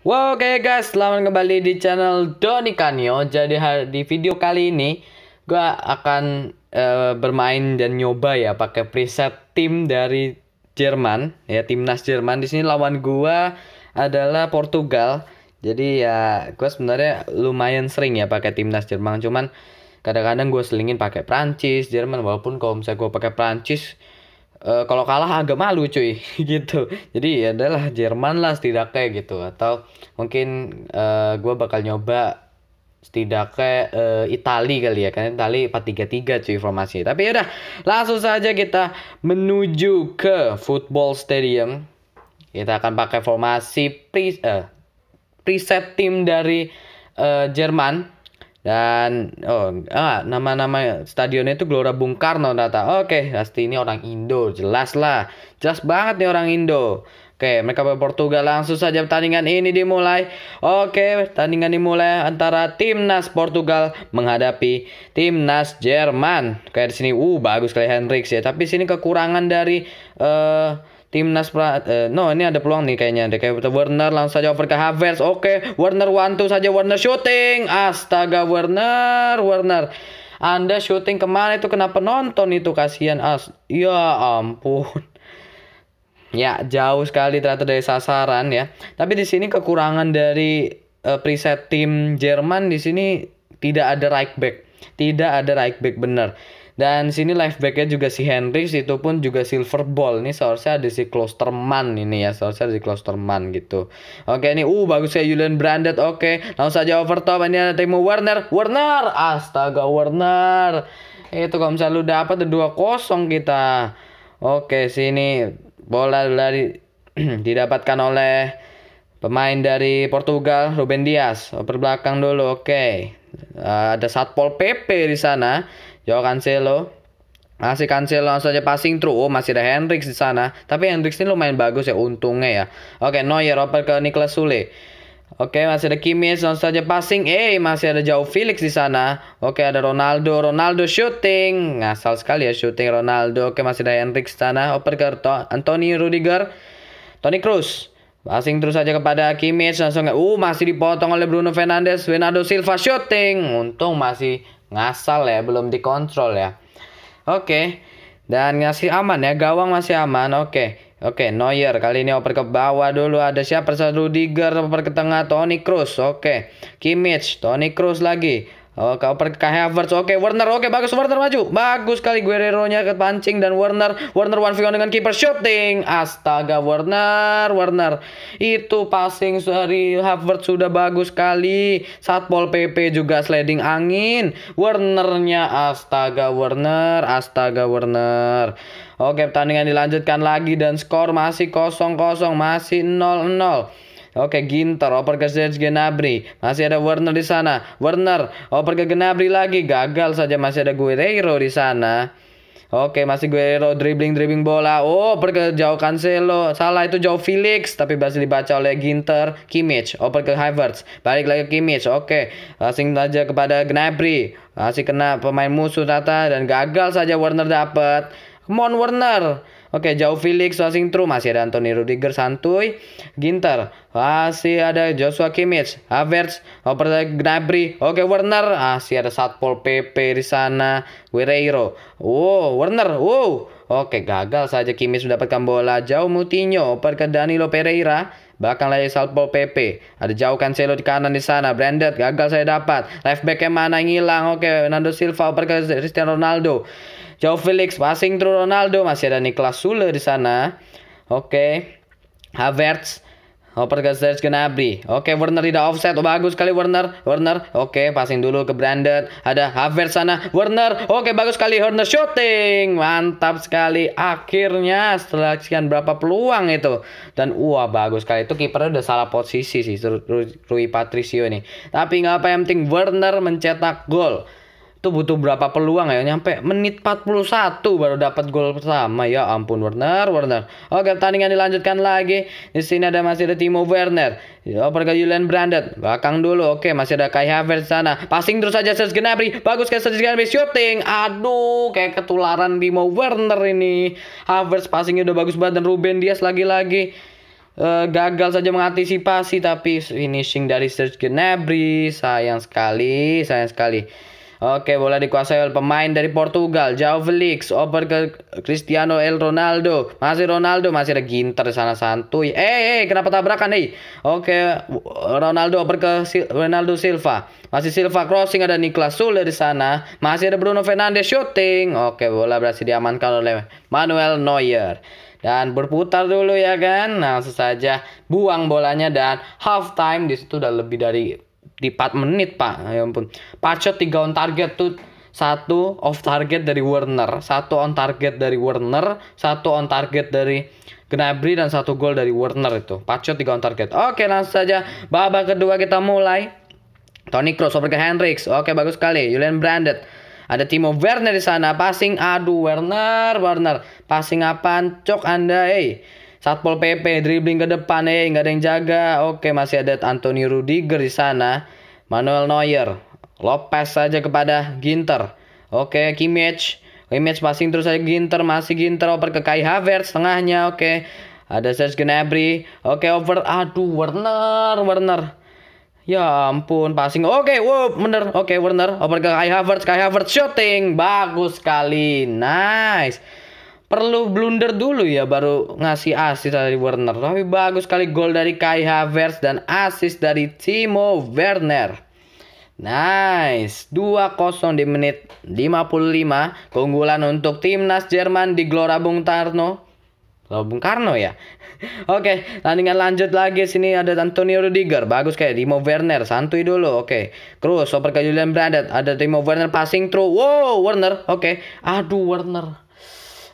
Wow, oke okay guys, selamat kembali di channel Doni Kanyo. Jadi di video kali ini gua akan uh, bermain dan nyoba ya pakai preset tim dari Jerman, ya timnas Jerman. Di sini lawan gua adalah Portugal. Jadi ya gua sebenarnya lumayan sering ya pakai timnas Jerman, cuman kadang-kadang gue selingin pakai Prancis, Jerman walaupun kalau misalnya gue pakai Prancis uh, kalau kalah agak malu cuy gitu jadi ya adalah Jerman lah setidaknya gitu atau mungkin uh, eh, gue bakal nyoba setidaknya uh, Itali kali ya karena Itali 433 cuy formasi tapi yaudah langsung saja kita menuju ke football stadium kita akan pakai formasi pre, uh, preset tim dari uh, Jerman dan oh ah nama-nama stadionnya itu Gelora Bung Karno data oke pasti ini orang Indo jelas lah jelas banget nih orang Indo Oke, mereka Portugal langsung saja pertandingan ini dimulai. Oke, pertandingan dimulai antara timnas Portugal menghadapi timnas Jerman. Kayak di sini, uh bagus kali Hendrix ya. Tapi sini kekurangan dari uh, Timnas pra, uh, no ini ada peluang nih kayaknya ada kayak Werner langsung saja over ke Havertz oke okay. Werner one saja Werner shooting astaga Werner Werner anda shooting kemana itu kenapa nonton itu kasihan as ya ampun ya jauh sekali ternyata dari sasaran ya tapi di sini kekurangan dari uh, preset tim Jerman di sini tidak ada right back tidak ada right back bener dan sini live backnya juga si Henry itu pun juga silver ball. nih. seharusnya ada si Klosterman ini ya. Seharusnya ada si Klosterman gitu. Oke ini uh bagus ya Julian Branded. Oke langsung saja over top. Ini ada Timo Werner. Werner. Astaga Werner. Itu kalau misalnya lu dapat dua kosong kita. Oke sini bola dari didapatkan oleh pemain dari Portugal Ruben Dias. Oper belakang dulu. Oke. Uh, ada Satpol PP di sana Yo Cancelo. Masih Cancelo langsung saja passing through. Oh, masih ada Hendrix di sana. Tapi Hendrix ini lumayan bagus ya untungnya ya. Oke, Neuer oper ke Niklas Sule. Oke, masih ada Kimmich langsung saja passing. Eh, masih ada jauh Felix di sana. Oke, ada Ronaldo. Ronaldo shooting. Ngasal sekali ya shooting Ronaldo. Oke, masih ada Hendrix di sana. Oper ke Anthony Rudiger. Tony Cruz. Passing terus saja kepada Kimmich langsung uh masih dipotong oleh Bruno Fernandes, Bernardo Silva shooting. Untung masih ngasal ya, belum dikontrol ya. Oke. Okay. Dan ngasih aman ya, gawang masih aman. Oke. Okay. Oke, okay, Neuer kali ini oper ke bawah dulu. Ada siapa? Rudiger oper ke tengah Toni Kroos. Oke. Okay. Kimmich, Toni Kroos lagi. Oke, oh, oper ke Havertz. Oke, Werner. Oke, bagus Werner maju. Bagus sekali Guerrero-nya kepancing dan Werner. Werner one v dengan kiper shooting. Astaga, Werner, Werner. Itu passing dari Havertz sudah bagus sekali. Satpol PP juga sliding angin. Wernernya astaga Werner, astaga Werner. Oke, pertandingan dilanjutkan lagi dan skor masih 0-0, masih 0-0. Oke, Ginter oper ke Serge Gnabry. Masih ada Werner di sana. Werner oper ke Gnabry lagi. Gagal saja masih ada Guerreiro di sana. Oke, masih Guerreiro dribbling dribbling bola. Oh, oper ke jauh Cancelo. Salah itu jauh Felix, tapi berhasil dibaca oleh Ginter. Kimmich oper ke Havertz. Balik lagi ke Kimmich. Oke, asing saja kepada Gnabry. Masih kena pemain musuh rata dan gagal saja Werner dapat. Come on Werner. Oke, jauh Felix Washington masih ada Anthony Rudiger santuy. Ginter masih ada Joshua Kimmich, Havertz, Oper Gnabry, oke Werner masih ada Satpol PP di sana, Guerreiro. Wow, Werner, wow. Oke, gagal saja Kimmich mendapatkan bola jauh Mutinho oper ke Danilo Pereira. Bahkan lagi Salpo PP. Ada jauh Cancelo di kanan di sana. Branded gagal saya dapat. Left back yang mana hilang. Oke, nando Silva oper ke Cristiano Ronaldo. Jauh Felix passing through Ronaldo. Masih ada Niklas Sule di sana. Oke. Havertz Oper ke Serge Gnabry. Oke, Werner tidak offset. Oh, bagus sekali Werner. Werner. Oke, passing dulu ke Brandon. Ada Havertz sana. Werner. Oke, bagus sekali Werner shooting. Mantap sekali. Akhirnya setelah sekian berapa peluang itu. Dan wah, bagus sekali. Itu kipernya udah salah posisi sih Rui Patricio ini. Tapi nggak apa yang penting Werner mencetak gol tuh butuh berapa peluang ya nyampe menit 41 baru dapat gol pertama ya ampun Werner Werner oke pertandingan dilanjutkan lagi di sini ada masih ada Timo Werner oper ya, ke Julian Brandt belakang dulu oke masih ada Kai Havertz sana passing terus saja Serge Gnabry bagus ke Serge Gnabry shooting aduh kayak ketularan Timo Werner ini Havertz passingnya udah bagus banget dan Ruben Dias lagi-lagi uh, gagal saja mengantisipasi tapi finishing dari Serge Gnabry sayang sekali sayang sekali Oke, bola dikuasai oleh pemain dari Portugal, Jao Felix, over ke Cristiano El Ronaldo. Masih Ronaldo, masih ada Ginter sana santuy. Eh, eh, kenapa tabrakan, eh? Oke, Ronaldo over ke Sil Ronaldo Silva. Masih Silva crossing ada Niklas Sule di sana. Masih ada Bruno Fernandes shooting. Oke, bola berhasil diamankan oleh Manuel Neuer dan berputar dulu ya kan Nah, saja buang bolanya dan half time di situ udah lebih dari di 4 menit pak ya ampun 4 shot 3 on target tuh satu off target dari Werner, satu on target dari Werner, satu on target dari Gnabry dan satu gol dari Werner itu. 4 shot 3 on target. Oke, langsung saja babak kedua kita mulai. Toni Kroos over ke Hendrix. Oke, bagus sekali. Julian Brandt ada Timo Werner di sana. Passing aduh Werner, Werner. Passing apa? cok Anda, eh. Satpol PP dribbling ke depan eh nggak ada yang jaga. Oke masih ada Anthony Rudiger di sana. Manuel Neuer. Lopez saja kepada Ginter. Oke Kimmich. Kimmich passing terus saja Ginter. Masih Ginter Over ke Kai Havertz tengahnya. Oke. Ada Serge Gnabry. Oke over. Aduh Werner. Werner. Ya ampun, passing. Oke, wow, bener. Oke, Werner. Over ke Kai Havertz. Kai Havertz shooting. Bagus sekali. Nice perlu blunder dulu ya baru ngasih assist dari Werner. Tapi bagus sekali gol dari Kai Havertz dan assist dari Timo Werner. Nice. 2-0 di menit 55. Keunggulan untuk timnas Jerman di Gelora Bung Karno. Gelora Bung Karno ya. Oke, okay, tandingan lanjut lagi. Sini ada Antonio Rudiger. Bagus kayak Timo Werner. Santuy dulu. Oke. Okay. Cruz, oper ke Julian Brandt. Ada Timo Werner passing through. Wow, Werner. Oke. Aduh, Werner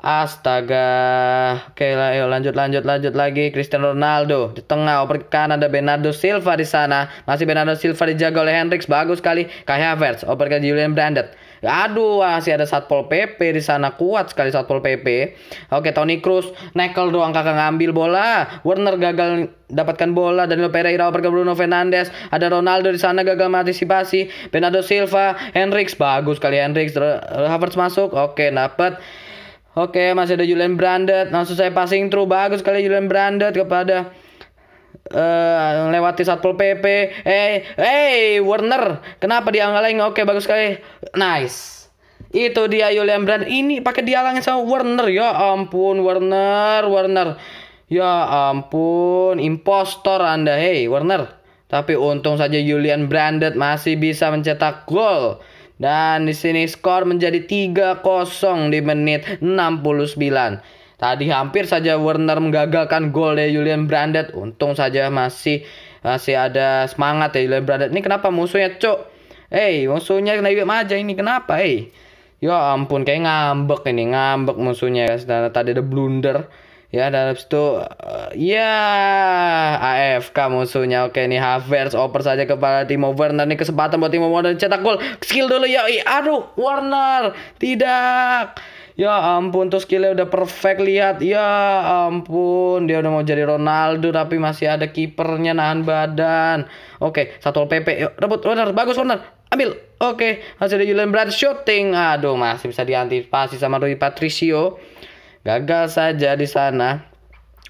Astaga. Oke, ayo lanjut lanjut lanjut lagi Cristiano Ronaldo di tengah oper kanan ada Bernardo Silva di sana. Masih Bernardo Silva dijaga oleh Hendricks bagus sekali. Kai Havertz oper ke Julian Brandt. Aduh, masih ada Satpol PP di sana kuat sekali Satpol PP. Oke, Tony Cruz, nekel doang kakak ngambil bola. Werner gagal dapatkan bola Danilo Pereira oper ke Bruno Fernandes. Ada Ronaldo di sana gagal mengantisipasi. Bernardo Silva, Hendricks bagus sekali Hendricks. Havertz masuk. Oke, dapat Oke, masih ada Julian Branded, Langsung saya passing through bagus sekali Julian Branded kepada uh, lewati Satpol PP. Eh, hey, eh, Warner, kenapa dianggalin? Oke, bagus sekali. Nice. Itu dia Julian Brand. Ini pakai dia dialangin sama Warner. Ya ampun, Warner, Warner. Ya ampun, impostor Anda. Hey, Warner. Tapi untung saja Julian Branded masih bisa mencetak gol dan di sini skor menjadi 3-0 di menit 69. Tadi hampir saja Werner menggagalkan gol dari Julian Brandt. Untung saja masih masih ada semangat ya Julian Brandt. Ini kenapa musuhnya, Cok? Eh, hey, musuhnya kena aja ini. Kenapa, eh? Hey? Ya ampun, kayak ngambek ini, ngambek musuhnya. Tadi ada blunder. Ya dan habis itu uh, ya AFK musuhnya. Oke nih Havertz oper saja kepada Timo Werner nih kesempatan buat Timo Werner cetak gol. Skill dulu ya. Aduh Werner tidak. Ya ampun tuh skillnya udah perfect lihat. Ya ampun dia udah mau jadi Ronaldo tapi masih ada kipernya nahan badan. Oke, satu PP. Yuk, rebut Werner. Bagus Werner. Ambil. Oke, hasil Julian Brand shooting. Aduh, masih bisa diantisipasi sama Rui Patricio. Gagal saja di sana.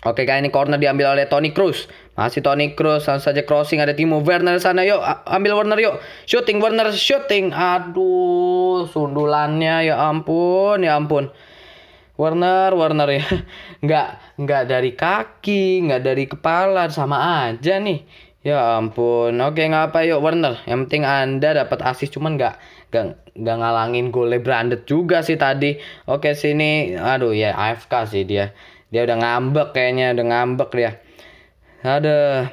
Oke kali ini corner diambil oleh Tony Cruz Masih Tony Cruz, langsung saja crossing ada Timo Werner sana yuk ambil Werner yuk. Shooting Werner shooting. Aduh sundulannya ya ampun ya ampun. Werner Werner ya. Enggak enggak dari kaki, enggak dari kepala sama aja nih. Ya ampun. Oke nggak apa yuk Werner. Yang penting Anda dapat asis cuman nggak gak, gak ngalangin gole branded juga sih tadi. Oke sini, aduh ya AFK sih dia. Dia udah ngambek kayaknya, udah ngambek dia. Ada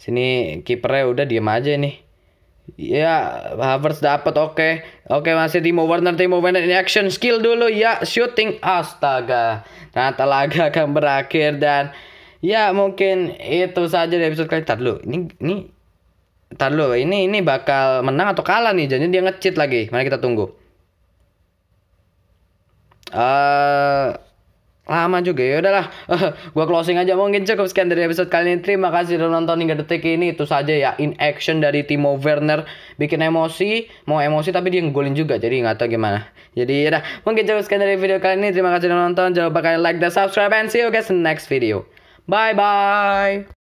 sini kipernya udah diem aja nih. Ya, Havertz dapat oke. Okay. Oke, okay, masih Timo Werner, Timo Werner in action skill dulu ya, shooting astaga. Ternyata laga akan berakhir dan ya mungkin itu saja di episode kali tadi Ini ini Ntar dulu, ini ini bakal menang atau kalah nih? Jadi dia ngecit lagi. Mari kita tunggu. Eh uh, lama juga ya udahlah. Uh, gua closing aja mungkin cukup sekian dari episode kali ini. Terima kasih sudah nonton hingga detik ini. Itu saja ya in action dari Timo Werner bikin emosi, mau emosi tapi dia nggolin juga. Jadi nggak tahu gimana. Jadi ya udah mungkin cukup sekian dari video kali ini. Terima kasih sudah nonton. Jangan lupa kalian like dan subscribe and see you guys in the next video. Bye bye.